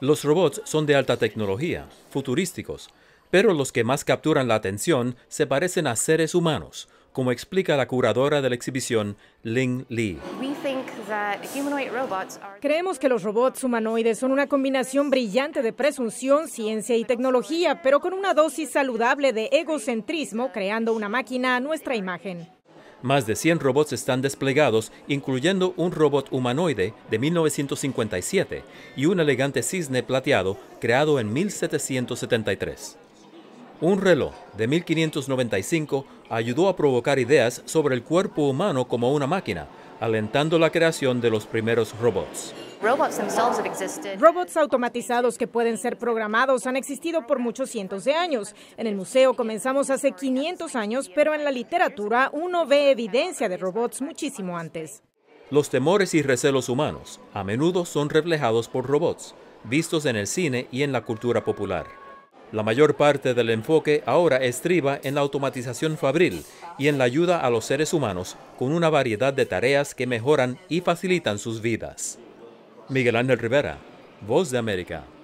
Los robots son de alta tecnología, futurísticos, pero los que más capturan la atención se parecen a seres humanos, como explica la curadora de la exhibición, Ling Lee. Creemos que los robots humanoides son una combinación brillante de presunción, ciencia y tecnología, pero con una dosis saludable de egocentrismo, creando una máquina a nuestra imagen. Más de 100 robots están desplegados, incluyendo un robot humanoide de 1957 y un elegante cisne plateado creado en 1773. Un reloj de 1595 ayudó a provocar ideas sobre el cuerpo humano como una máquina, alentando la creación de los primeros robots. Robots automatizados que pueden ser programados han existido por muchos cientos de años. En el museo comenzamos hace 500 años, pero en la literatura uno ve evidencia de robots muchísimo antes. Los temores y recelos humanos a menudo son reflejados por robots, vistos en el cine y en la cultura popular. La mayor parte del enfoque ahora estriba en la automatización fabril y en la ayuda a los seres humanos con una variedad de tareas que mejoran y facilitan sus vidas. Miguel Ángel Rivera, Voz de América.